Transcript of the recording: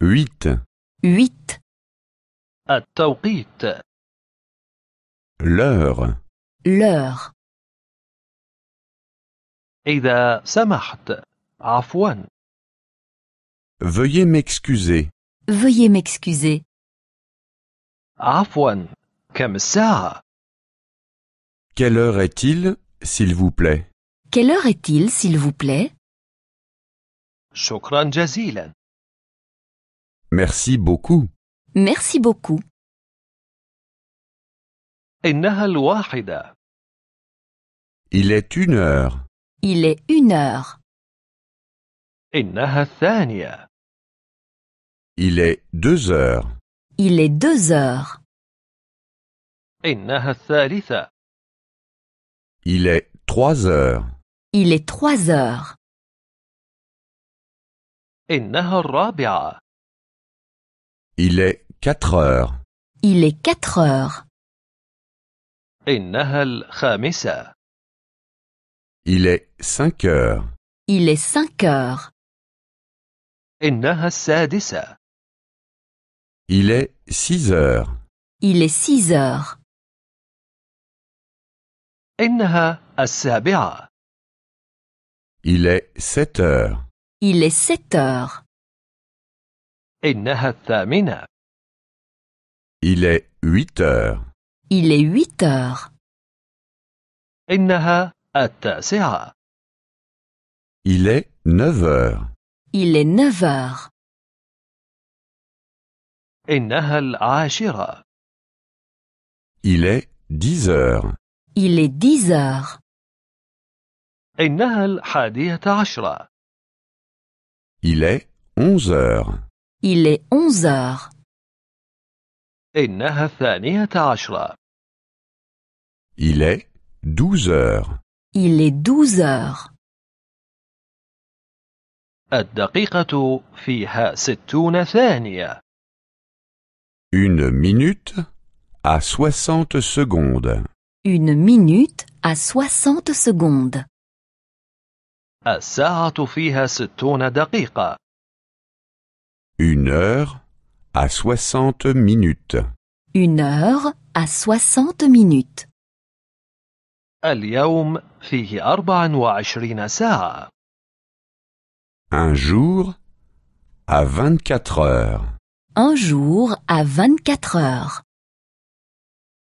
Huit. huit à التوقيت l'heure l'heure إذا سمحت عفوا Veuillez m'excuser Veuillez m'excuser عفوا Comme ça. Quelle heure est-il, s'il vous plaît Quelle heure est-il, s'il vous plaît شكرا جزيلا. Merci beaucoup. Merci beaucoup. إنها الواحدة. Il est une heure. Il est une heure. إنها Il est deux heures. Il est deux heures. إنها Il est trois heures. Il est trois heures. Il est quatre heures. Il est quatre heures. Il est cinq heures. Il est cinq heures. Il est six heures. Il est six heures. Il est sept heures. Il est sept heures. Il est huit heures. Il est huit heures. Il est neuf heures. Il est neuf heures. Il est dix heures. Il est dix heures. Il est onze heures. Il est onze heures. Il est douze heures. Il est douze heures. Une minute à soixante secondes. Une minute à soixante secondes. Une heure à soixante minutes. Une heure à soixante minutes. Un jour à 24 heures. Un jour à 24 heures.